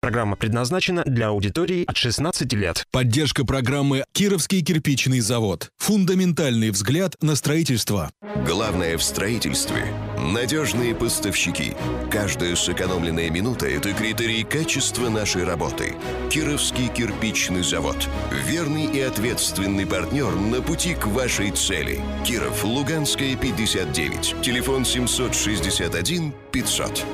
Программа предназначена для аудитории от 16 лет. Поддержка программы «Кировский кирпичный завод». Фундаментальный взгляд на строительство. Главное в строительстве – надежные поставщики. Каждая сэкономленная минута – это критерий качества нашей работы. Кировский кирпичный завод. Верный и ответственный партнер на пути к вашей цели. Киров, Луганская, 59. Телефон 761 500.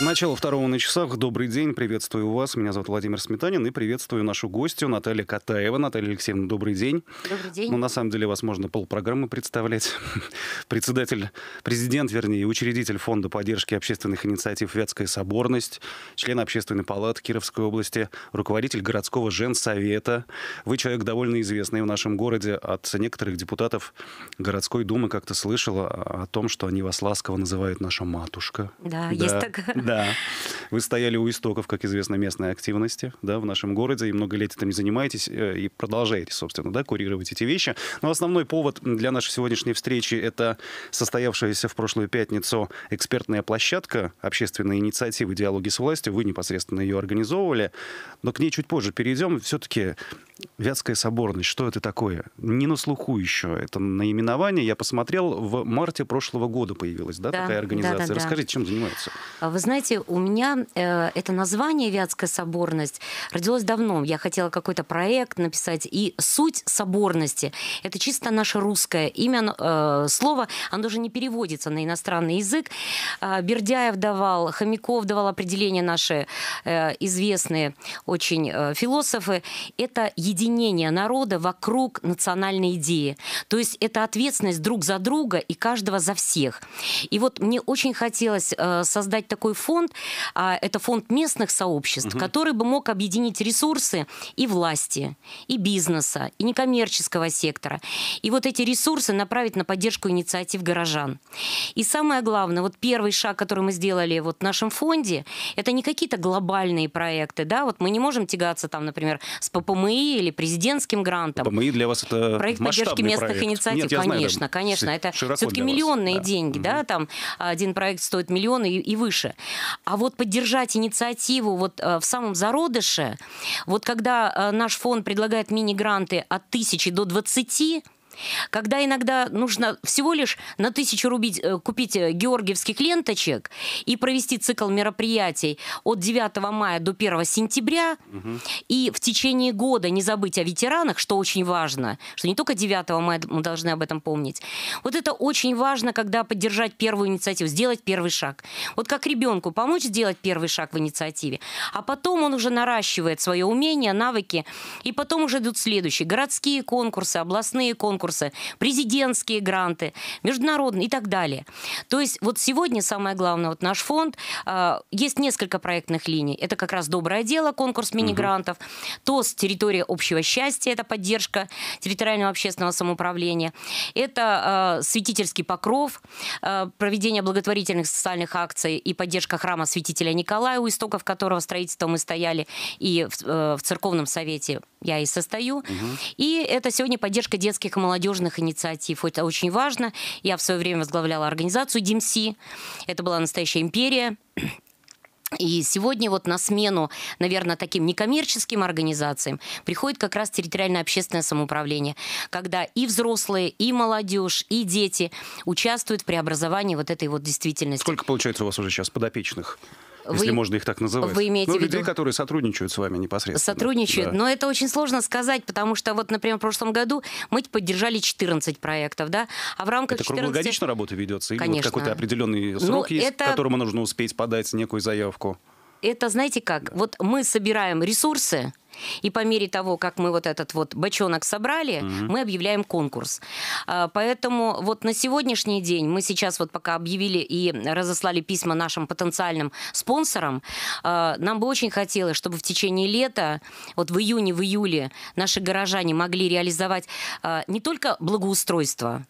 Начало второго на часах. Добрый день. Приветствую вас. Меня зовут Владимир Сметанин и приветствую нашу гостью Наталью Катаева. Наталья Алексеевна, добрый день. Добрый день. Ну, на самом деле, вас можно полпрограммы представлять. Председатель, президент, вернее, учредитель Фонда поддержки общественных инициатив «Вятская соборность», член Общественной палаты Кировской области, руководитель городского женсовета. Вы человек довольно известный в нашем городе. От некоторых депутатов городской думы как-то слышала о том, что они вас ласково называют «наша матушка». Да, да. есть такая Да. Вы стояли у истоков, как известно, местной активности да, в нашем городе, и много лет этим занимаетесь, э, и продолжаете, собственно, да, курировать эти вещи. Но основной повод для нашей сегодняшней встречи — это состоявшаяся в прошлую пятницу экспертная площадка общественной инициативы «Диалоги с властью». Вы непосредственно ее организовывали, но к ней чуть позже перейдем. Все-таки Вятская соборность, что это такое? Не на слуху еще это наименование. Я посмотрел, в марте прошлого года появилась да, да, такая организация. Да, да, Расскажите, чем занимаются? Вы знаете, знаете, у меня э, это название «Вятская соборность» родилось давно. Я хотела какой-то проект написать. И суть соборности – это чисто наше русское имя, э, слово. Оно даже не переводится на иностранный язык. Э, Бердяев давал, Хомяков давал определения наши э, известные очень э, философы. Это единение народа вокруг национальной идеи. То есть это ответственность друг за друга и каждого за всех. И вот мне очень хотелось э, создать такой фонд, фонд. А, это фонд местных сообществ, угу. который бы мог объединить ресурсы и власти, и бизнеса, и некоммерческого сектора. И вот эти ресурсы направить на поддержку инициатив горожан. И самое главное, вот первый шаг, который мы сделали вот в нашем фонде, это не какие-то глобальные проекты, да, вот мы не можем тягаться там, например, с ППМИ или президентским грантом. ППМИ для вас это Проект поддержки местных проект. инициатив, Нет, конечно, знаю, конечно, это все-таки миллионные да. деньги, угу. да, там один проект стоит миллионы и, и выше. А вот поддержать инициативу вот э, в самом зародыше, вот когда э, наш фонд предлагает мини-гранты от тысячи до 20, когда иногда нужно всего лишь на тысячу рубить, э, купить э, георгиевских ленточек и провести цикл мероприятий от 9 мая до 1 сентября, угу. и в течение года не забыть о ветеранах, что очень важно, что не только 9 мая мы должны об этом помнить. Вот это очень важно, когда поддержать первую инициативу, сделать первый шаг. Вот как ребенку помочь сделать первый шаг в инициативе, а потом он уже наращивает свое умение, навыки, и потом уже идут следующие. Городские конкурсы, областные конкурсы, конкурсы, президентские гранты, международные и так далее. То есть вот сегодня самое главное, вот наш фонд, а, есть несколько проектных линий. Это как раз «Доброе дело», конкурс мини-грантов, угу. ТОС «Территория общего счастья», это поддержка территориального общественного самоуправления, это а, «Святительский покров», а, проведение благотворительных социальных акций и поддержка храма святителя Николая, у истоков которого строительство мы стояли, и в, э, в церковном совете я и состою. Угу. И это сегодня поддержка детских и молодежных молодежных инициатив. Это очень важно. Я в свое время возглавляла организацию DMC. Это была настоящая империя. И сегодня вот на смену, наверное, таким некоммерческим организациям приходит как раз территориальное общественное самоуправление, когда и взрослые, и молодежь, и дети участвуют в преобразовании вот этой вот действительности. Сколько получается у вас уже сейчас подопечных? если можно их так называть. Вы имеете ну, в виду... людей, которые сотрудничают с вами непосредственно. Сотрудничают. Да. Но это очень сложно сказать, потому что вот, например, в прошлом году мы поддержали 14 проектов, да, а в рамках это 14... круглогодично работа ведется? Или Конечно. вот какой-то определенный ну, срок ну, есть, это... к которому нужно успеть подать некую заявку? Это, знаете как, да. вот мы собираем ресурсы, и по мере того, как мы вот этот вот бочонок собрали, угу. мы объявляем конкурс. А, поэтому вот на сегодняшний день мы сейчас вот пока объявили и разослали письма нашим потенциальным спонсорам, а, нам бы очень хотелось, чтобы в течение лета, вот в июне, в июле наши горожане могли реализовать а, не только благоустройство,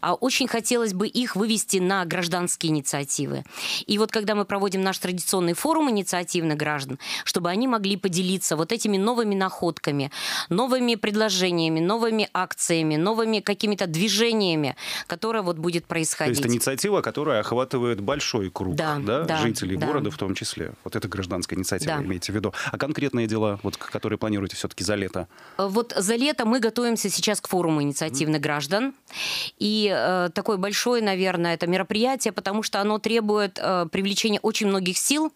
а очень хотелось бы их вывести на гражданские инициативы. И вот когда мы проводим наш традиционный форум инициативных граждан, чтобы они могли поделиться вот этими новыми новыми находками, новыми предложениями, новыми акциями, новыми какими-то движениями, которые вот будет происходить. То есть инициатива, которая охватывает большой круг да, да, да, жителей да. города в том числе. Вот это гражданская инициатива, да. имеете в виду. А конкретные дела, вот, которые планируете все-таки за лето? Э, вот за лето мы готовимся сейчас к форуму инициативных граждан. И э, такое большое, наверное, это мероприятие, потому что оно требует э, привлечения очень многих сил,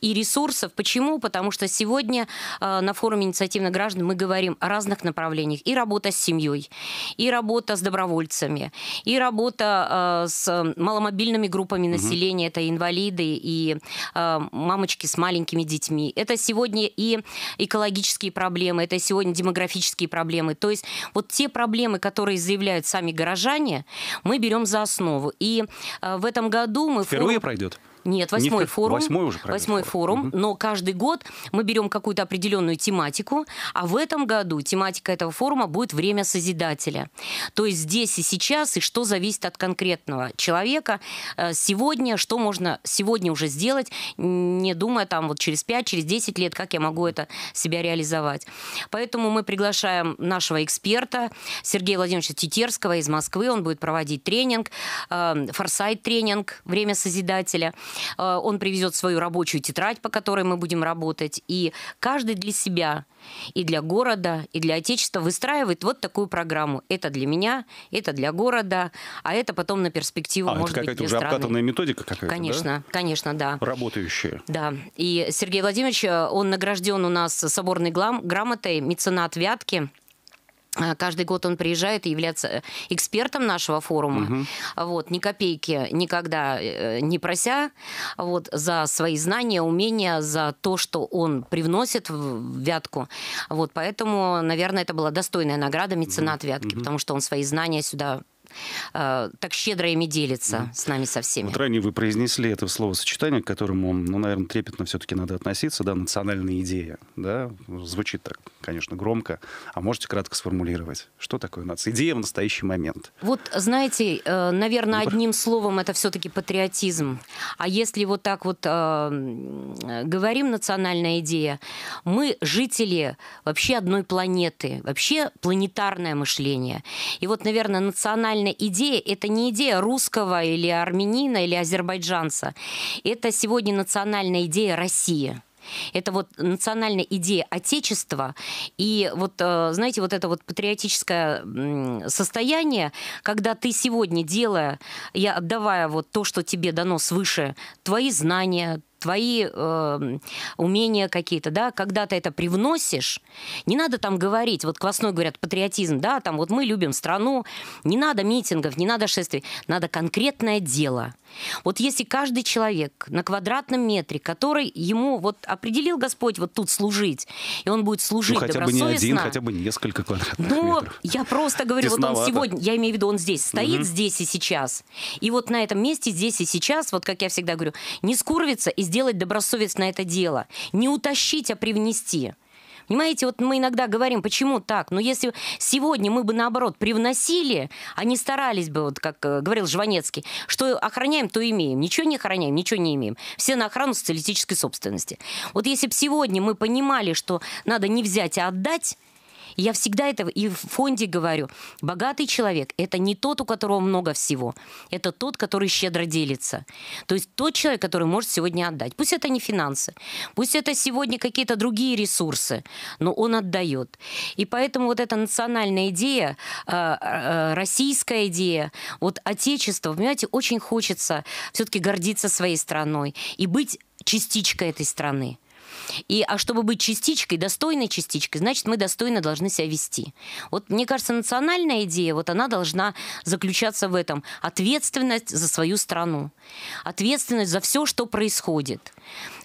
и ресурсов. Почему? Потому что сегодня э, на форуме инициативных граждан мы говорим о разных направлениях. И работа с семьей, и работа с добровольцами, и работа э, с маломобильными группами населения, это инвалиды и э, мамочки с маленькими детьми. Это сегодня и экологические проблемы, это сегодня демографические проблемы. То есть вот те проблемы, которые заявляют сами горожане, мы берем за основу. И в этом году мы... Впервые форум... пройдет? Нет, восьмой не форум. Восьмой уже, Восьмой форум. форум. Но каждый год мы берем какую-то определенную тематику, а в этом году тематика этого форума будет «Время Созидателя». То есть здесь и сейчас, и что зависит от конкретного человека. Э, сегодня, что можно сегодня уже сделать, не думая там вот через 5, через 10 лет, как я могу это себя реализовать. Поэтому мы приглашаем нашего эксперта Сергея Владимировича Тетерского из Москвы. Он будет проводить тренинг, э, форсайт-тренинг «Время Созидателя». Э, он привезет свою рабочую тетрадь, по которой мы будем работать, и каждый для себя и для города, и для отечества выстраивает вот такую программу. Это для меня, это для города, а это потом на перспективу а, может это какая-то быть уже страны. обкатанная методика какая-то, Конечно, да? конечно, да. Работающая. Да. И Сергей Владимирович, э, он награжден у нас соборной грамотой меценат Вятки. Э, каждый год он приезжает и является э, экспертом нашего форума. Угу. Вот, ни копейки никогда э, не прося вот, за свои знания, умения, за то, что он привносит в Вятку. Вот, поэтому, наверное, это была достойная награда меценат Вятки, угу. потому что он свои знания сюда э, так щедро ими делится с нами со всеми. Вот ранее вы произнесли это словосочетание, к которому, ну, наверное, трепетно все-таки надо относиться, да, национальная идея, да, звучит так, конечно, громко, а можете кратко сформулировать, что такое нация, идея в настоящий момент? Вот, знаете, э, наверное, одним словом это все-таки патриотизм, а если вот так вот э, говорим национальная идея, мы жители вообще одной планеты, вообще планетарное мышление, и вот, наверное, национальная реально идея, это не идея русского или армянина или азербайджанца. Это сегодня национальная идея России. Это вот национальная идея Отечества. И вот, э, знаете, вот это вот патриотическое состояние, когда ты сегодня делая, я отдавая вот то, что тебе дано свыше, твои знания, твои э, умения какие-то, да, когда ты это привносишь, не надо там говорить, вот квасной говорят, патриотизм, да, там вот мы любим страну, не надо митингов, не надо шествий, надо конкретное дело – вот если каждый человек на квадратном метре, который ему вот определил Господь вот тут служить, и он будет ну, служить ну, хотя бы не один, хотя бы несколько квадратных Но метров. я просто говорю, Тесновато. вот он сегодня, я имею в виду, он здесь стоит, угу. здесь и сейчас. И вот на этом месте, здесь и сейчас, вот как я всегда говорю, не скурвиться и сделать добросовестно это дело. Не утащить, а привнести. Понимаете, вот мы иногда говорим, почему так? Но если сегодня мы бы, наоборот, привносили, а не старались бы, вот как э, говорил Жванецкий, что охраняем, то имеем. Ничего не охраняем, ничего не имеем. Все на охрану социалистической собственности. Вот если бы сегодня мы понимали, что надо не взять, а отдать, я всегда это и в фонде говорю. Богатый человек – это не тот, у которого много всего. Это тот, который щедро делится. То есть тот человек, который может сегодня отдать. Пусть это не финансы, пусть это сегодня какие-то другие ресурсы, но он отдает. И поэтому вот эта национальная идея, а, а, российская идея, вот отечество, понимаете, очень хочется все-таки гордиться своей страной и быть частичкой этой страны. И, а чтобы быть частичкой, достойной частичкой, значит, мы достойно должны себя вести. Вот, мне кажется, национальная идея, вот она должна заключаться в этом. Ответственность за свою страну. Ответственность за все, что происходит.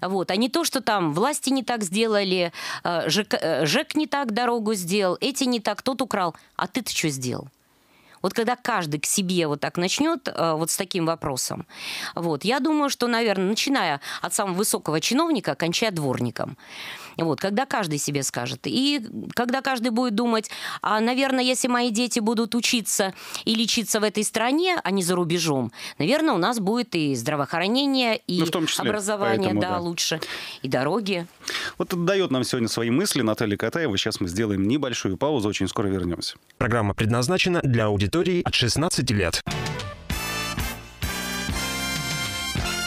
Вот. А не то, что там власти не так сделали, э, ЖК, э, ЖЭК не так дорогу сделал, эти не так, тот украл. А ты-то что сделал? Вот когда каждый к себе вот так начнет э, вот с таким вопросом, вот, я думаю, что, наверное, начиная от самого высокого чиновника, кончая дворником. Вот, когда каждый себе скажет. И когда каждый будет думать, а, наверное, если мои дети будут учиться и лечиться в этой стране, а не за рубежом, наверное, у нас будет и здравоохранение, и ну, в том числе, образование поэтому, да, да. лучше, и дороги. Вот это дает нам сегодня свои мысли Наталья Катаева. Сейчас мы сделаем небольшую паузу, очень скоро вернемся. Программа предназначена для аудитории от 16 лет.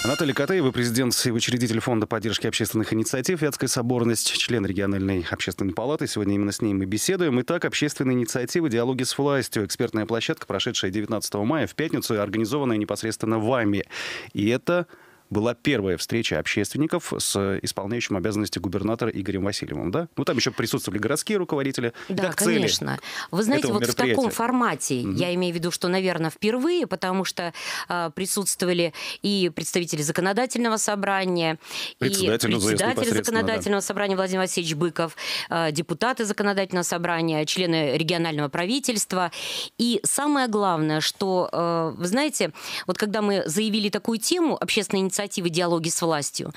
Анатолий Катаева, президент и учредитель Фонда поддержки общественных инициатив «Вятская соборность», член региональной общественной палаты. Сегодня именно с ним мы беседуем. Итак, общественные инициативы «Диалоги с властью». Экспертная площадка, прошедшая 19 мая в пятницу, организованная непосредственно вами. И это была первая встреча общественников с исполняющим обязанности губернатора Игорем Васильевым, да? Ну, там еще присутствовали городские руководители. Да, как конечно. Вы знаете, вот в таком формате, угу. я имею в виду, что, наверное, впервые, потому что э, присутствовали и представители законодательного собрания, председатель и председатель законодательного да. собрания Владимир Васильевич Быков, э, депутаты законодательного собрания, члены регионального правительства. И самое главное, что, э, вы знаете, вот когда мы заявили такую тему, общественная инициатива, инициативы диалоги с властью.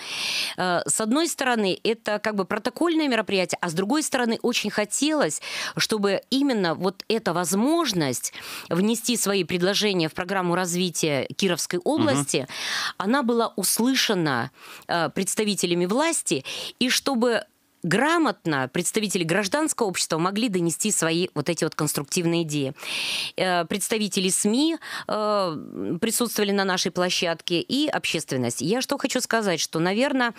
Э, с одной стороны, это как бы протокольное мероприятие, а с другой стороны, очень хотелось, чтобы именно вот эта возможность внести свои предложения в программу развития Кировской области, угу. она была услышана э, представителями власти, и чтобы грамотно представители гражданского общества могли донести свои вот эти вот конструктивные идеи. Э, представители СМИ э, присутствовали на нашей площадке и общественность. Я что хочу сказать, что, наверное,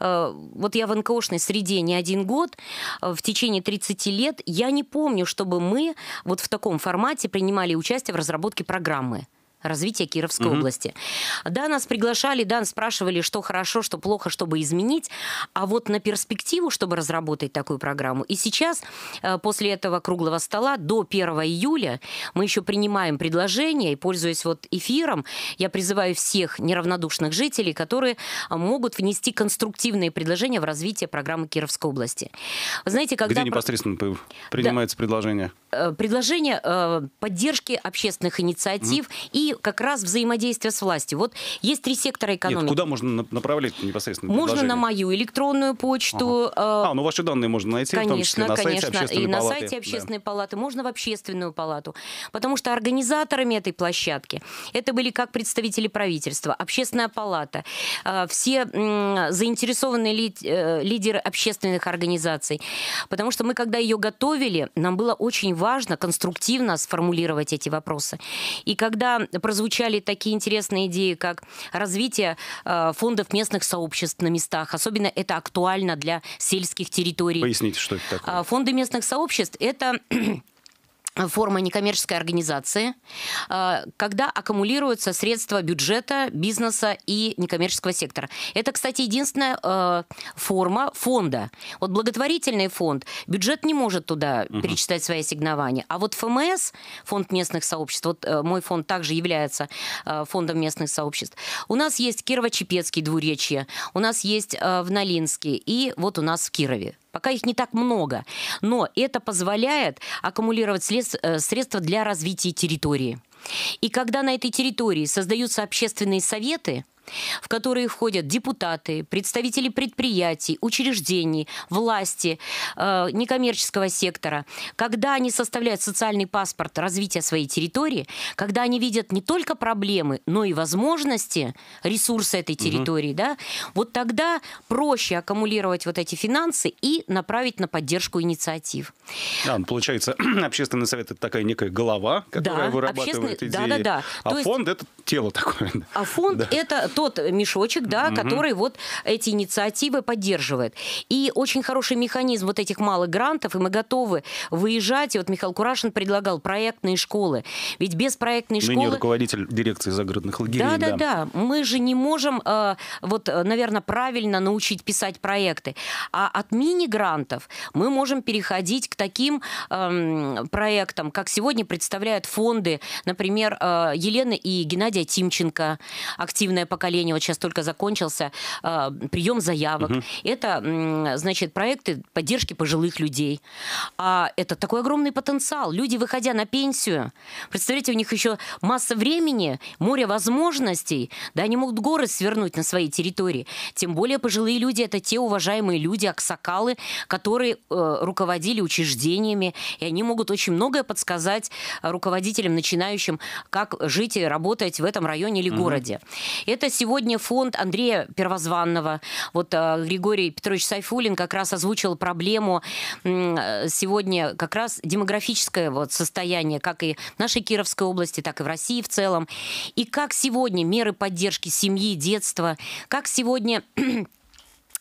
э, вот я в НКОшной среде не один год, в течение 30 лет я не помню, чтобы мы вот в таком формате принимали участие в разработке программы развития Кировской угу. области. Да, нас приглашали, да, спрашивали, что хорошо, что плохо, чтобы изменить, а вот на перспективу, чтобы разработать такую программу. И сейчас, э, после этого круглого стола, до 1 июля мы еще принимаем предложения, и, пользуясь вот эфиром, я призываю всех неравнодушных жителей, которые а, могут внести конструктивные предложения в развитие программы Кировской области. Вы знаете, когда... Где непосредственно про... принимается да. предложение? Э, предложение э, поддержки общественных инициатив угу. и как раз взаимодействие с властью. Вот есть три сектора экономики. Нет, куда можно направлять непосредственно? Можно на мою электронную почту. Ага. Э, а, ну ваши данные можно найти, конечно, в том числе на конечно. сайте Общественной и палаты. на сайте Общественной да. палаты, можно в Общественную палату. Потому что организаторами этой площадки это были как представители правительства, Общественная палата, э, все заинтересованные э, лидеры общественных организаций. Потому что мы, когда ее готовили, нам было очень важно конструктивно сформулировать эти вопросы. И когда прозвучали такие интересные идеи, как развитие э, фондов местных сообществ на местах. Особенно это актуально для сельских территорий. Поясните, что это такое. А, фонды местных сообществ – это форма некоммерческой организации, э, когда аккумулируются средства бюджета, бизнеса и некоммерческого сектора. Это, кстати, единственная э, форма фонда. Вот благотворительный фонд, бюджет не может туда угу. перечитать свои ассигнования, а вот ФМС, фонд местных сообществ, вот э, мой фонд также является фондом местных сообществ. У нас есть Кирово-Чепецкий двуречье, у нас есть в Налинске и вот у нас в Кирове. Пока их не так много. Но это позволяет аккумулировать э, средства для развития территории. И когда на этой территории создаются общественные советы, в которые входят депутаты, представители предприятий, учреждений, власти, э, некоммерческого сектора. Когда они составляют социальный паспорт развития своей территории, когда они видят не только проблемы, но и возможности, ресурсы этой территории, угу. да, вот тогда проще аккумулировать вот эти финансы и направить на поддержку инициатив. Да, ну, получается, общественный совет это такая некая голова, которая да, вырабатывает идеи. Да, да, да. А То фонд есть... это тело такое. А фонд да. это тот мешочек, да, угу. который вот эти инициативы поддерживает. И очень хороший механизм вот этих малых грантов, и мы готовы выезжать. И вот Михаил Курашин предлагал проектные школы. Ведь без проектной Ныне школы... руководитель дирекции загородных лагерей. Да-да-да. Мы же не можем, э, вот, э, наверное, правильно научить писать проекты. А от мини-грантов мы можем переходить к таким э, проектам, как сегодня представляют фонды, например, э, Елены и Геннадия Тимченко «Активное поколение» поколения, вот сейчас только закончился э, а, прием заявок. Угу. Это, значит, проекты поддержки пожилых людей. А это такой огромный потенциал. Люди, выходя на пенсию, представляете, у них еще масса времени, море возможностей, да, они могут горы свернуть на своей территории. Тем более пожилые люди – это те уважаемые люди, аксакалы, которые э, руководили учреждениями, и они могут очень многое подсказать а, руководителям, начинающим, как жить и работать в этом районе или угу. городе. Это сегодня фонд Андрея Первозванного. Вот э, Григорий Петрович Сайфулин как раз озвучил проблему э, сегодня как раз демографическое вот состояние, как и в нашей Кировской области, так и в России в целом. И как сегодня меры поддержки семьи, детства, как сегодня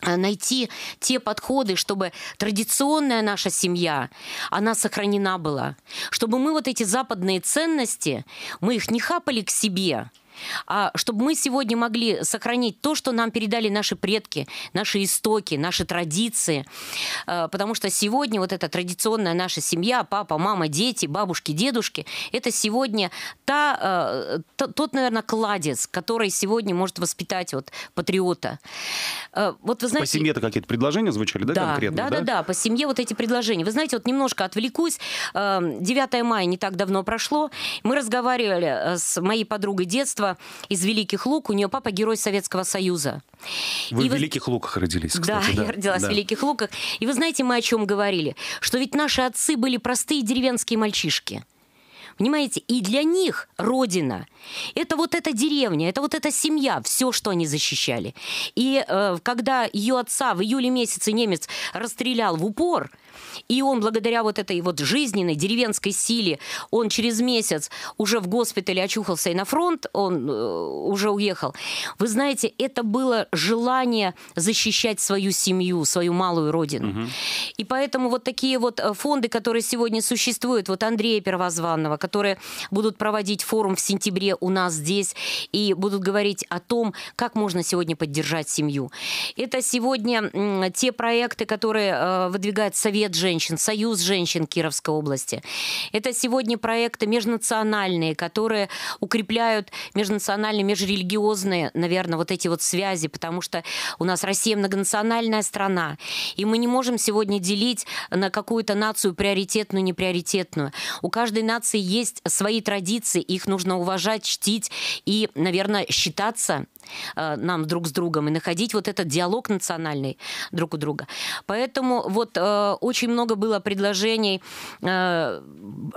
найти те подходы, чтобы традиционная наша семья, она сохранена была. Чтобы мы вот эти западные ценности, мы их не хапали к себе, а чтобы мы сегодня могли сохранить то, что нам передали наши предки, наши истоки, наши традиции. А, потому что сегодня вот эта традиционная наша семья, папа, мама, дети, бабушки, дедушки, это сегодня та, а, тот, наверное, кладец, который сегодня может воспитать вот патриота. А, вот вы знаете... По семье-то какие-то предложения звучали, да, да конкретно? Да, да, да, да, по семье вот эти предложения. Вы знаете, вот немножко отвлекусь. 9 мая не так давно прошло. Мы разговаривали с моей подругой детства из Великих Лук. У нее папа герой Советского Союза. Вы и в вы... Великих Луках родились, кстати. Да, да. я родилась да. в Великих Луках. И вы знаете, мы о чем говорили? Что ведь наши отцы были простые деревенские мальчишки. Понимаете? И для них родина – это вот эта деревня, это вот эта семья, все, что они защищали. И э, когда ее отца в июле месяце немец расстрелял в упор, и он благодаря вот этой вот жизненной деревенской силе, он через месяц уже в госпитале очухался и на фронт, он э, уже уехал. Вы знаете, это было желание защищать свою семью, свою малую родину. Угу. И поэтому вот такие вот э, фонды, которые сегодня существуют, вот Андрея Первозванного, которые будут проводить форум в сентябре у нас здесь и будут говорить о том, как можно сегодня поддержать семью. Это сегодня те проекты, которые э, выдвигает Совет женщин, Союз женщин Кировской области. Это сегодня проекты межнациональные, которые укрепляют межнациональные, межрелигиозные, наверное, вот эти вот связи, потому что у нас Россия многонациональная страна, и мы не можем сегодня делить на какую-то нацию приоритетную, неприоритетную. У каждой нации есть свои традиции, их нужно уважать, чтить и, наверное, считаться Э, нам друг с другом и находить вот этот диалог национальный друг у друга. Поэтому вот э, очень много было предложений, э,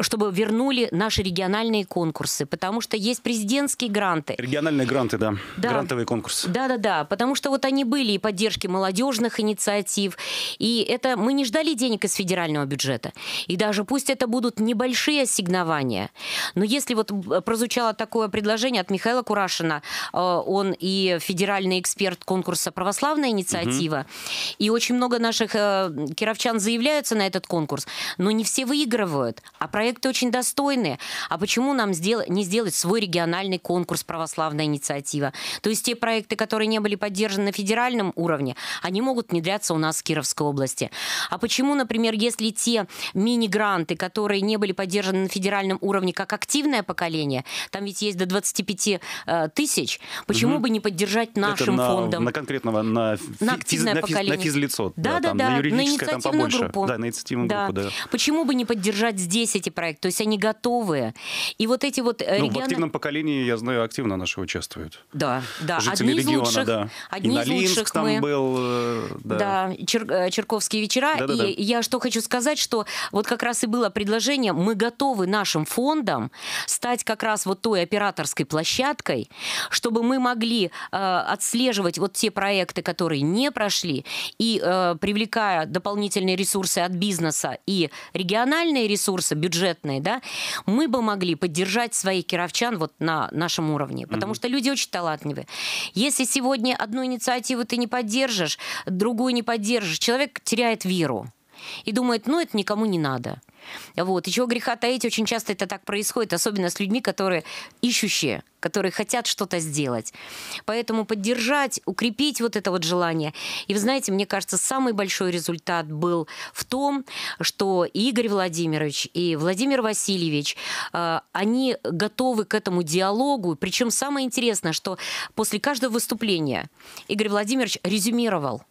чтобы вернули наши региональные конкурсы, потому что есть президентские гранты. Региональные гранты, да. да. Грантовые конкурсы. Да-да-да, потому что вот они были и поддержки молодежных инициатив, и это мы не ждали денег из федерального бюджета. И даже пусть это будут небольшие ассигнования, но если вот прозвучало такое предложение от Михаила Курашина, он и федеральный эксперт конкурса «Православная инициатива». Угу. И очень много наших э, кировчан заявляются на этот конкурс, но не все выигрывают. А проекты очень достойные. А почему нам сдел... не сделать свой региональный конкурс «Православная инициатива»? То есть те проекты, которые не были поддержаны на федеральном уровне, они могут внедряться у нас в Кировской области. А почему, например, если те мини-гранты, которые не были поддержаны на федеральном уровне как активное поколение, там ведь есть до 25 э, тысяч, почему угу бы не поддержать нашим на, фондом. На конкретного, на, на активное физ, поколение. На, физ, на физлицо. Да, да, да. Там, да на юридическое на там Группу. Да, на инициативную да. группу, да. Почему бы не поддержать здесь эти проекты? То есть они готовы. И вот эти вот э, ну, регионы... в активном поколении, я знаю, активно наши участвуют. Да, да. Жители одни региона, из лучших, да. Одни и из лучших там мы... был. Э, да, да чер... Э, Черковские вечера. Да, да, и да. я что хочу сказать, что вот как раз и было предложение, мы готовы нашим фондом стать как раз вот той операторской площадкой, чтобы мы могли могли э, отслеживать вот те проекты, которые не прошли, и э, привлекая дополнительные ресурсы от бизнеса и региональные ресурсы, бюджетные, да, мы бы могли поддержать своих кировчан вот на нашем уровне, потому mm-hmm. что люди очень талантливые. Если сегодня одну инициативу ты не поддержишь, другую не поддержишь, человек теряет веру и думает, ну, это никому не надо. Вот. И чего греха таить, очень часто это так происходит, особенно с людьми, которые ищущие, которые хотят что-то сделать. Поэтому поддержать, укрепить вот это вот желание. И вы знаете, мне кажется, самый большой результат был в том, что Игорь Владимирович и Владимир Васильевич, э, они готовы к этому диалогу. Причем самое интересное, что после каждого выступления Игорь Владимирович резюмировал –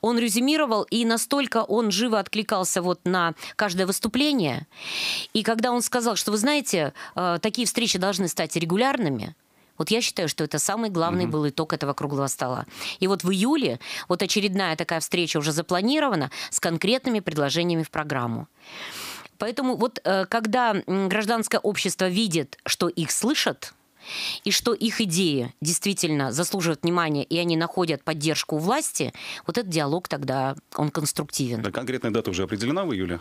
он резюмировал, и настолько он живо откликался вот на каждое выступление. И когда он сказал, что, вы знаете, э, такие встречи должны стать регулярными, вот я считаю, что это самый главный был итог этого круглого стола. И вот в июле вот очередная такая встреча уже запланирована с конкретными предложениями в программу. Поэтому вот э, когда гражданское общество видит, что их слышат, и что их идеи действительно заслуживают внимания, и они находят поддержку у власти, вот этот диалог тогда, он конструктивен. Да, конкретная дата уже определена в июле?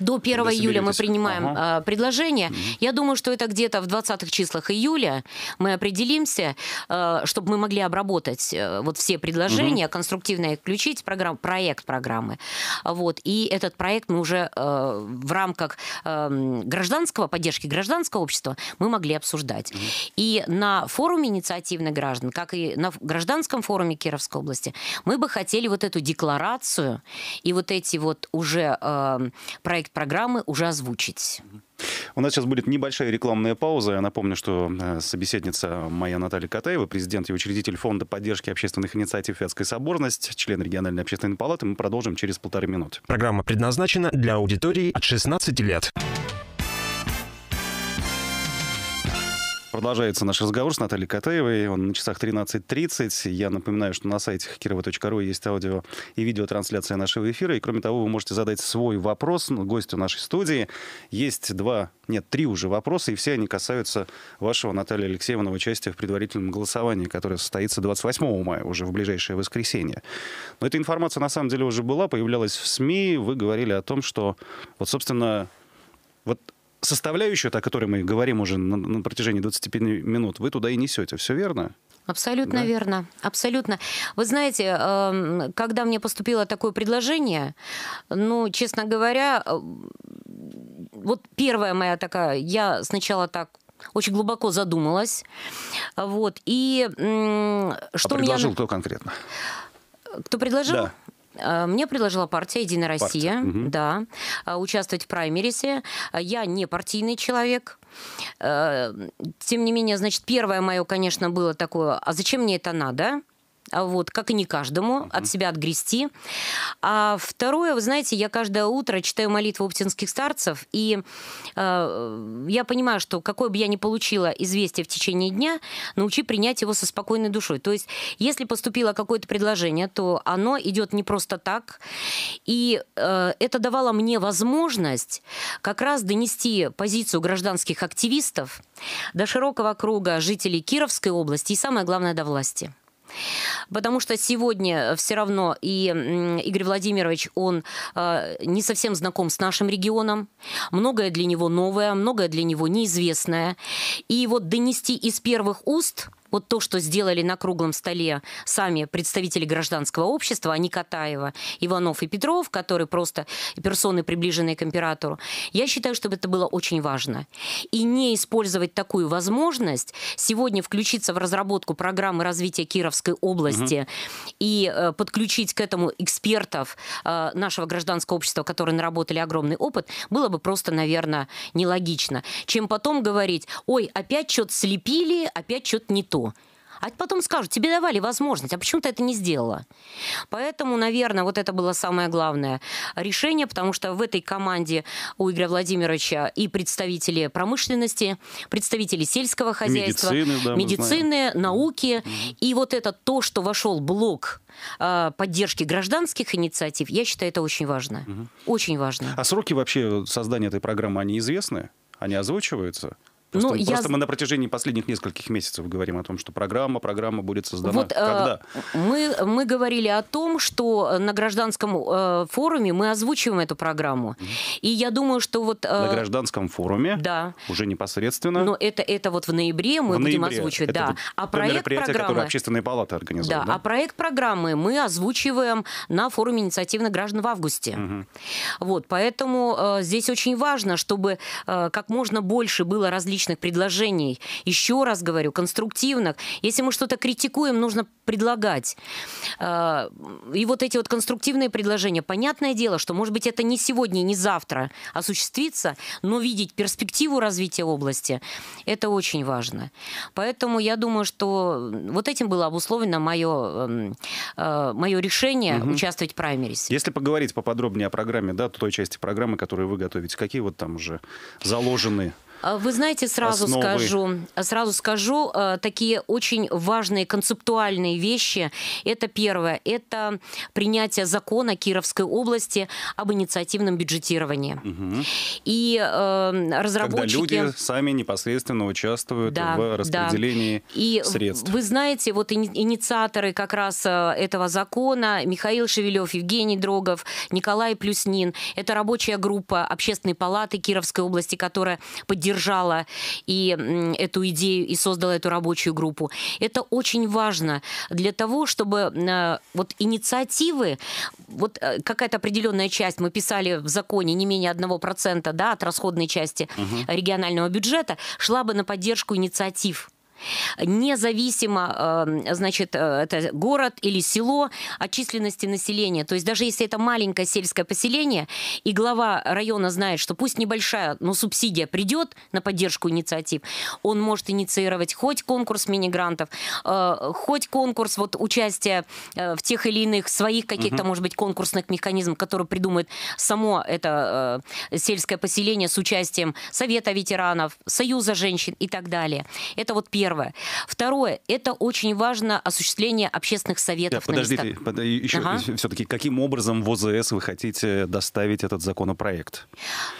До 1 июля мы принимаем ага. А, предложение. Я думаю, что это где-то в 20-х числах июля мы определимся, а, чтобы мы могли обработать э, вот все предложения, угу. конструктивно их включить в программ, проект программы. Вот. И этот проект мы уже э, в рамках эм, гражданского, поддержки гражданского общества мы могли обсуждать. Угу. И на форуме инициативных граждан, как и на гражданском форуме Кировской области, мы бы хотели вот эту декларацию и вот эти вот уже эм, проект программы уже озвучить. У нас сейчас будет небольшая рекламная пауза. Я напомню, что э, собеседница моя Наталья Катаева, президент и учредитель Фонда поддержки общественных инициатив «Вятская соборность», член региональной общественной палаты. Мы продолжим через полторы минуты. Программа предназначена для аудитории от 16 лет. Продолжается наш разговор с Натальей Катаевой. Он на часах 13.30. Я напоминаю, что на сайте хакирова.ру есть аудио и видеотрансляция нашего эфира. И, кроме того, вы можете задать свой вопрос ну, гостю нашей студии. Есть два, нет, три уже вопроса, и все они касаются вашего, Натальи Алексеевна, участия в предварительном голосовании, которое состоится 28 мая, уже в ближайшее воскресенье. Но эта информация, на самом деле, уже была, появлялась в СМИ. Вы говорили о том, что, вот, собственно, вот составляющую, о которой мы говорим уже на, на протяжении 25 минут, вы туда и несете. Все верно? Абсолютно да? верно, абсолютно. Вы знаете, эм, когда мне поступило такое предложение, ну, честно говоря, э, вот первая моя такая, я сначала так очень глубоко задумалась, вот, и что а предложил меня... кто конкретно? Кто предложил? Да. Э, мне предложила партия «Единая Россия», партия. да, э, участвовать в праймерисе. Э, я не партийный человек, тем не менее, значит, первое мое, конечно, было такое, а зачем мне это надо? А, вот, как и не каждому, от себя отгрести. А второе, вы знаете, я каждое утро читаю молитву оптинских старцев, и э, я понимаю, что какое бы я ни получила известие в течение дня, научи принять его со спокойной душой. То есть, если поступило какое-то предложение, то оно идет не просто так, и э, это давало мне возможность как раз донести позицию гражданских активистов до широкого круга жителей Кировской области и, самое главное, до власти. Потому что сегодня э, все равно и Игорь Владимирович, он э, не совсем знаком с нашим регионом. Многое для него новое, многое для него неизвестное. И вот донести из первых уст – вот то, что сделали на круглом столе сами представители гражданского общества, а не Катаева, Иванов и Петров, которые просто персоны, приближенные к императору, я считаю, чтобы это было очень важно. И не использовать такую возможность сегодня включиться в разработку программы развития Кировской области угу. и э, подключить к этому экспертов э, нашего гражданского общества, которые наработали огромный опыт, было бы просто, наверное, нелогично. Чем потом говорить, ой, опять что-то слепили, опять что-то не то. А потом скажут, тебе давали возможность, а почему ты это не сделала? Поэтому, наверное, вот это было самое главное решение, потому что в этой команде у Игоря Владимировича и представители промышленности, представители сельского хозяйства, медицины, да, медицины науки. Mm-hmm. И вот это то, что вошел блок э, поддержки гражданских инициатив, я считаю, это очень важно. Угу. Очень важно. А сроки вообще создания этой программы, они известны? Они озвучиваются? Ну, просто, ну, просто я... мы на протяжении последних нескольких месяцев говорим о том, что программа, программа будет создана. Вот, э, Когда? мы, мы говорили о том, что э, на гражданском э, форуме мы озвучиваем эту программу. Mm-hmm. И я думаю, что вот... Э, на гражданском форуме? Да. Уже непосредственно? Но это, это вот в ноябре мы в будем ноябре. озвучивать, это да. Вот а проект мероприятие, программы... которое общественная палата организует. Да, да, а проект программы мы озвучиваем на форуме инициативных граждан в августе. Mm-hmm. Вот, поэтому э, здесь очень важно, чтобы э, как можно больше было различных различных предложений. Еще раз говорю, конструктивных. Если мы что-то критикуем, нужно предлагать. А, и вот эти вот конструктивные предложения. Понятное дело, что, может быть, это не сегодня, не завтра осуществится, но видеть перспективу развития области – это очень важно. Поэтому я думаю, что вот этим было обусловлено мое, эм, э, мое решение угу. участвовать в праймерис. Если поговорить поподробнее о программе, да, той части программы, которую вы готовите, какие вот там уже заложены а, вы знаете, сразу основы. скажу, сразу скажу, а, такие очень важные концептуальные вещи. Это первое, это принятие закона Кировской области об инициативном бюджетировании. Угу. И э, разработчики... Когда люди сами непосредственно участвуют да, в распределении да. И средств. Вы знаете, вот инициаторы как раз э, этого закона Михаил Шевелев, Евгений Дрогов, Николай Плюснин, это рабочая группа Общественной палаты Кировской области, которая поддерживает поддержала и эту идею и создала эту рабочую группу. Это очень важно для того, чтобы э, вот инициативы, вот э, какая-то определенная часть, мы писали в законе не менее 1% да, от расходной части угу. регионального бюджета, шла бы на поддержку инициатив независимо, э, значит, э, это город или село от численности населения. То есть даже если это маленькое сельское поселение, и глава района знает, что пусть небольшая, но субсидия придет на поддержку инициатив, он может инициировать хоть конкурс мини-грантов, э, хоть конкурс вот участия в тех или иных своих каких-то, угу. может быть, конкурсных механизмов, которые придумает само это сельское поселение с участием Совета ветеранов, Союза женщин и так далее. Это вот первое первое. Второе, это очень важно осуществление общественных советов. Да, подождите, под, э, еще ага. все-таки каким образом в ОЗС вы хотите доставить этот законопроект?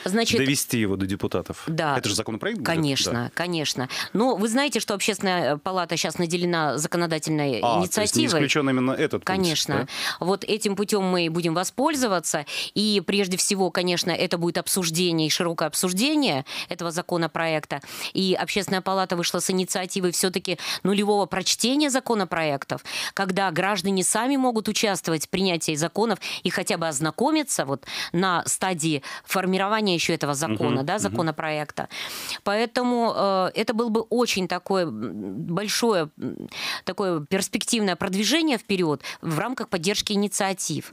Значит, Довести его до депутатов? Да. Это же законопроект? Конечно, будет? да. конечно. Но ну, вы знаете, что общественная э, палата сейчас наделена законодательной а, инициативой. То есть не исключен именно этот Конечно. Пункт, да? Вот этим путем мы будем воспользоваться. И прежде всего, конечно, это будет обсуждение и широкое обсуждение этого законопроекта. И общественная палата вышла с инициативой инициативой все-таки нулевого прочтения законопроектов, когда граждане сами могут участвовать в принятии законов и хотя бы ознакомиться вот на стадии формирования еще этого закона, угу, да, законопроекта. Угу. Поэтому э, это был бы очень такое большое, такое перспективное продвижение вперед в рамках поддержки инициатив.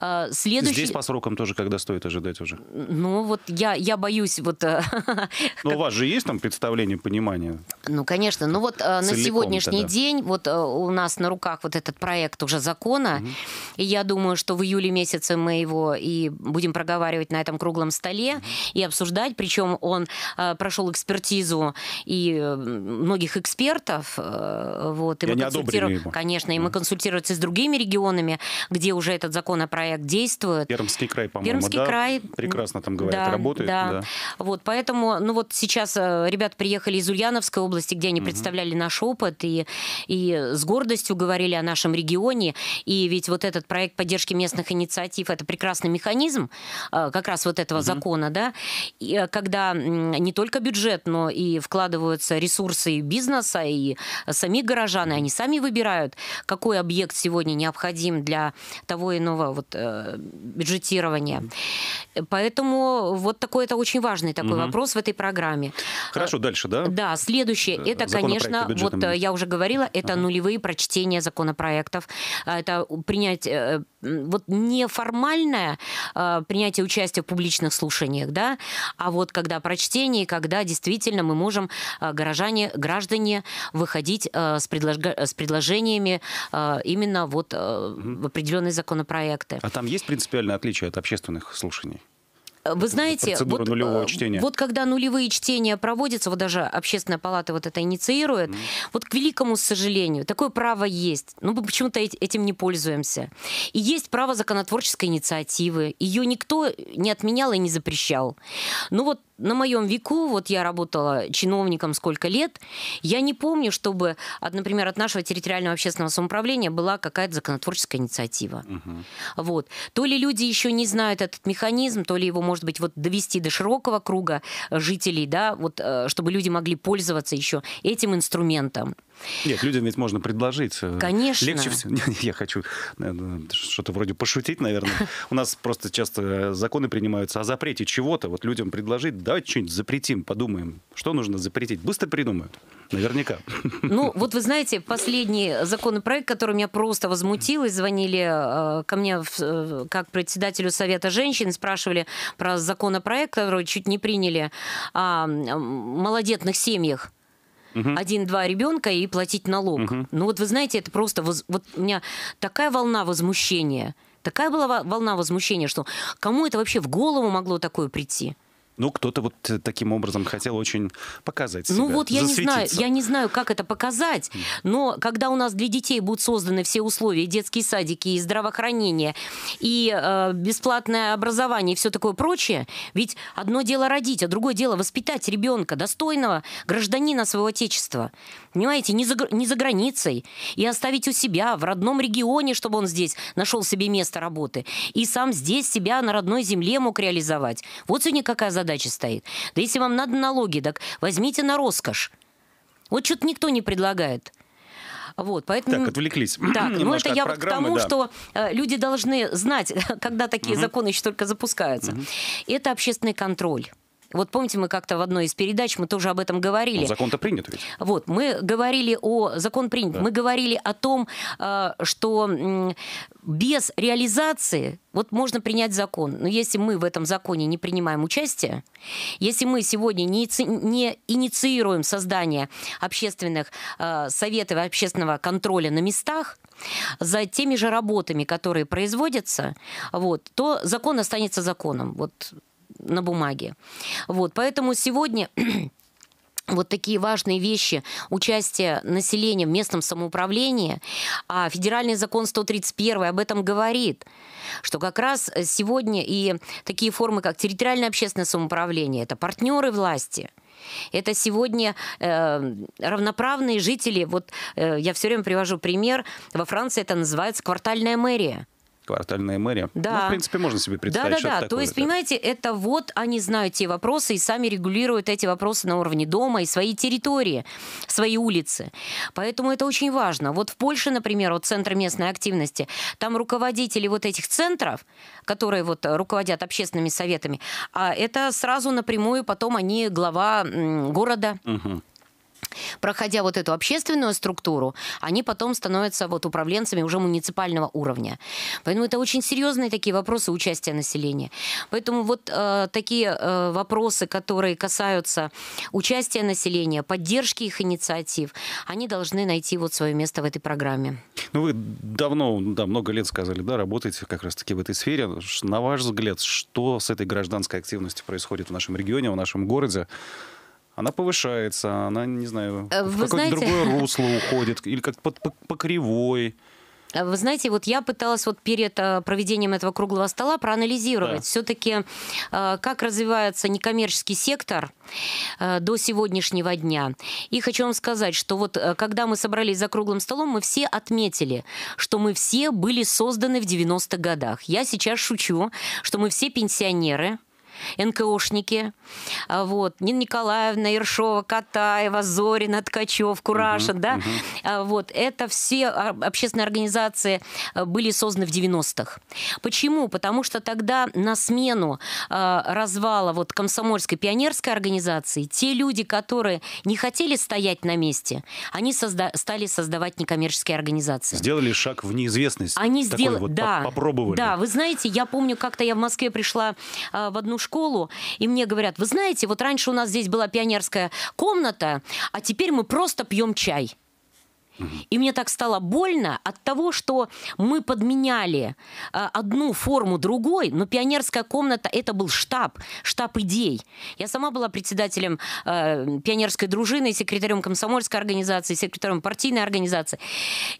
Э, следующий... Здесь по срокам тоже когда стоит ожидать уже? Ну вот я, я боюсь вот... Э, ну у вас же есть там представление, понимание? Ну, конечно. Ну вот э, на сегодняшний да. день вот э, у нас на руках вот этот проект уже закона, mm и я думаю, что в июле месяце мы его и будем проговаривать на этом круглом столе mm и обсуждать. Причем он э, прошел экспертизу и э, многих экспертов, э, вот. И я мы консультируем, конечно, и mm мы консультируемся с другими регионами, где уже этот законопроект действует. Пермский край, по-моему, Пермский да? край. Прекрасно там говорят, да, работает. Да. да. Вот, поэтому, ну вот сейчас э, ребят приехали из Ульяновской области, где они угу. представляли наш опыт и, и с гордостью говорили о нашем регионе. И ведь вот этот проект поддержки местных инициатив – это прекрасный механизм а, как раз вот этого угу. закона, да, и, э, когда не только бюджет, но и вкладываются ресурсы и бизнеса, и самих горожан, и они сами выбирают, какой объект сегодня необходим для того иного вот, э, бюджетирования. Поэтому вот такой это очень важный такой угу. вопрос в этой программе. Хорошо, дальше, да? Да, следующее это, конечно, вот э, я уже говорила, это ага. нулевые прочтения законопроектов, а, это принять э, вот неформальное э, принятие участия в публичных слушаниях, да, а вот когда прочтение, когда действительно мы можем горожане, граждане выходить с, предлож... с предложениями именно вот угу. в определенные законопроекты. А там есть принципиальное отличие от общественных слушаний? Э, вы знаете, вот, нулевого э, чтения. вот когда нулевые чтения проводятся, вот даже общественная палата вот это инициирует, mm. вот к великому сожалению, такое право есть, но ну, мы почему-то этим не пользуемся. И есть право законотворческой инициативы, ее никто не отменял и не запрещал. Ну вот на моем веку, вот я работала чиновником сколько лет, я не помню, чтобы, от, например, от нашего территориального общественного самоуправления была какая-то законотворческая инициатива. Угу. Вот. То ли люди еще не знают этот механизм, то ли его можно может быть, вот довести до широкого круга жителей, да, вот э, чтобы люди могли пользоваться еще этим инструментом. Нет, людям ведь можно предложить. Э, Конечно. Легче всего. Я хочу э, ну, что-то вроде пошутить, наверное. У нас просто часто законы принимаются о запрете чего-то. Вот людям предложить, давайте что-нибудь запретим, подумаем, что нужно запретить. Быстро придумают. Наверняка. Ну, вот вы знаете, последний законопроект, который меня просто возмутил, и звонили э, ко мне в, как председателю Совета женщин, спрашивали про законопроект, который чуть не приняли, о а, молодетных семьях угу. один-два ребенка и платить налог. Угу. Ну вот вы знаете, это просто воз... вот у меня такая волна возмущения, такая была волна возмущения, что кому это вообще в голову могло такое прийти? Ну, кто-то вот э, таким образом хотел очень показать ну себя, Ну вот я не знаю, я не знаю, как это показать, но когда у нас для детей будут созданы все условия, детские садики и здравоохранение, и э, бесплатное образование и все такое прочее, ведь одно дело родить, а другое дело воспитать ребенка, достойного гражданина своего отечества, понимаете, не за, не за границей, и оставить у себя в родном регионе, чтобы он здесь нашел себе место работы, и сам здесь себя на родной земле мог реализовать. Вот сегодня какая задача задача стоит. Да если вам надо налоги, так возьмите на роскошь. Вот что-то никто не предлагает. Вот, поэтому... Так, отвлеклись. Так, ну это я вот к тому, да. что э, люди должны знать, когда такие угу. законы еще только запускаются. Угу. Это общественный контроль. Вот помните, мы как-то в одной из передач мы тоже об этом говорили. А закон-то принят ведь. Вот, мы говорили о... Закон принят. Да. Мы говорили о том, э, что без реализации вот можно принять закон. Но если мы в этом законе не принимаем участие, если мы сегодня не, не инициируем создание общественных э, советов общественного контроля на местах за теми же работами, которые производятся, вот, то закон останется законом. Вот на бумаге. Вот, поэтому сегодня вот такие важные вещи участие населения в местном самоуправлении. А федеральный закон 131 об этом говорит, что как раз сегодня и такие формы, как территориальное общественное самоуправление, это партнеры власти – это сегодня э, равноправные жители. Вот э, я все время привожу пример. Во Франции это называется квартальная мэрия. Квартальная мэрия. Ну, да. Ну, в принципе, можно себе представить, да, да, да. такое. То есть, понимаете, это вот они знают те вопросы и сами регулируют эти вопросы на уровне дома и своей территории, своей улицы. Поэтому это очень важно. Вот в Польше, например, вот Центр местной активности, там руководители вот этих центров, которые вот руководят общественными советами, а это сразу напрямую потом они глава города. Угу. Проходя вот эту общественную структуру, они потом становятся вот управленцами уже муниципального уровня. Поэтому это очень серьезные такие вопросы участия населения. Поэтому вот э, такие э, вопросы, которые касаются участия населения, поддержки их инициатив, они должны найти вот свое место в этой программе. Ну вы давно, да, много лет сказали, да, работаете как раз-таки в этой сфере. На ваш взгляд, что с этой гражданской активностью происходит в нашем регионе, в нашем городе? она повышается, она, не знаю, э, Вы в какое-то другое русло уходит, или как по, по, по кривой. Э, вы знаете, вот я пыталась вот перед э, проведением этого круглого стола проанализировать да. все-таки, как развивается некоммерческий сектор до сегодняшнего дня. И хочу вам сказать, что вот когда мы собрались за круглым столом, мы все отметили, что мы все были созданы в 90-х годах. Я сейчас шучу, что мы все пенсионеры, НКОшники. А вот. Нина Николаевна, Ершова, Катаева, Зорина, Ткачев, Кураша, Угу, да? угу. Вот. Это все а, общественные организации были созданы в 90-х. Почему? Потому что тогда на смену развала вот комсомольской пионерской организации те люди, которые не хотели стоять на месте, они созда стали создавать некоммерческие организации. Сделали шаг в неизвестность. Они сделали, вот да. Попробовали. Да, вы знаете, я помню, как-то я в Москве пришла в одну школу, и мне говорят, вы знаете, вот раньше у нас здесь была пионерская комната, а теперь мы просто пьем чай. И мне так стало больно от того, что мы подменяли э, одну форму другой, но пионерская комната это был штаб, штаб идей. Я сама была председателем э, пионерской дружины, секретарем комсомольской организации, секретарем партийной организации.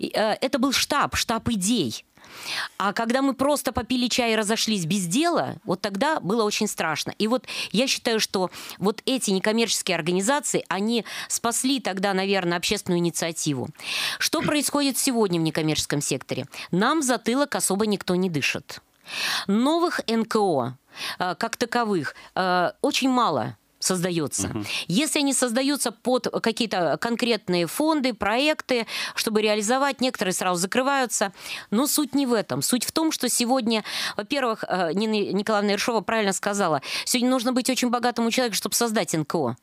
И, э, это был штаб, штаб идей. А когда мы просто попили чай и разошлись без дела, вот тогда было очень страшно. И вот я считаю, что вот эти некоммерческие организации, они спасли тогда, наверное, общественную инициативу. Что происходит сегодня в некоммерческом секторе? Нам затылок особо никто не дышит. Новых НКО э, как таковых э, очень мало создается. Угу. Если они создаются под какие-то конкретные фонды, проекты, чтобы реализовать, некоторые сразу закрываются. Но суть не в этом. Суть в том, что сегодня, во-первых, э, Нина Николаевна Ершова правильно сказала, сегодня нужно быть очень богатому человеку, чтобы создать НКО.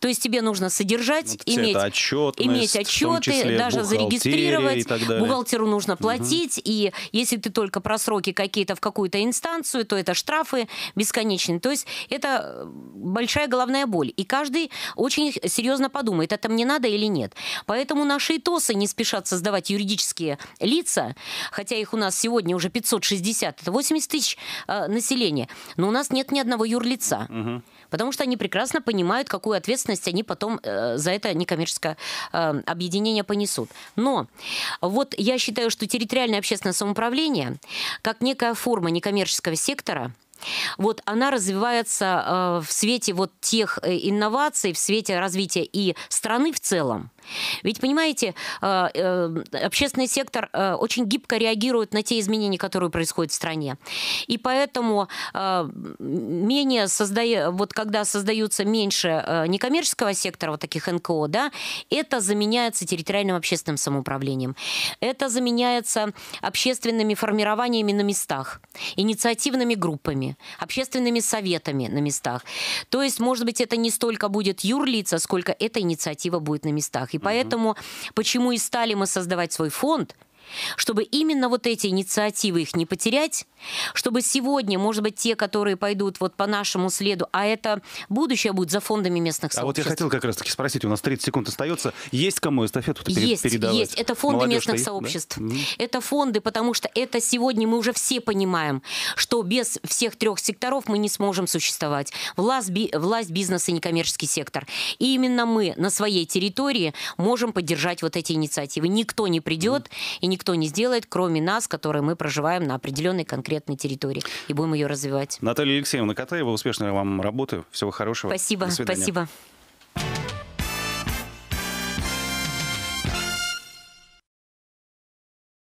То есть тебе нужно содержать, ну, иметь, ну, иметь отчеты, даже зарегистрировать. Бухгалтеру нужно платить. Угу. И если ты только про сроки какие-то в какую-то инстанцию, то это штрафы бесконечные. То есть это э, большая головная боль. И каждый очень серьезно подумает, это мне надо или нет. Поэтому наши ИТОСы не спешат создавать юридические лица, хотя их у нас сегодня уже 560, это 80 тысяч э, населения, но у нас нет ни одного юрлица. Угу потому что они прекрасно понимают, какую ответственность они потом э, за это некоммерческое э, объединение понесут. Но вот я считаю, что территориальное общественное самоуправление, как некая форма некоммерческого сектора – вот она развивается э, в свете вот тех э, инноваций, в свете развития и страны в целом. Ведь, понимаете, э, общественный сектор очень гибко реагирует на те изменения, которые происходят в стране. И поэтому менее созда... вот когда создаются меньше некоммерческого сектора, вот таких НКО, да, это заменяется территориальным общественным самоуправлением. Это заменяется общественными формированиями на местах, инициативными группами форумами, общественными советами на местах. То есть, может быть, это не столько будет юрлица, сколько эта инициатива будет на местах. И угу. поэтому, почему и стали мы создавать свой фонд – чтобы именно вот эти инициативы их не потерять, чтобы сегодня, может быть, те, которые пойдут вот по нашему следу, а это будущее будет за фондами местных сообществ. А вот я хотел как раз-таки спросить, у нас 30 секунд остается, есть кому эстафету есть, передавать? Есть, это фонды Молодежь местных есть, сообществ. Да? Это фонды, потому что это сегодня мы уже все понимаем, что без всех трех секторов мы не сможем существовать. Власть, би, власть бизнес и некоммерческий сектор. И именно мы на своей территории можем поддержать вот эти инициативы. Никто не придет mm и не никто не сделает, кроме нас, которые мы проживаем на определенной конкретной территории и будем ее развивать. Наталья Алексеевна Катаева, успешной вам работы, всего хорошего. Спасибо, спасибо.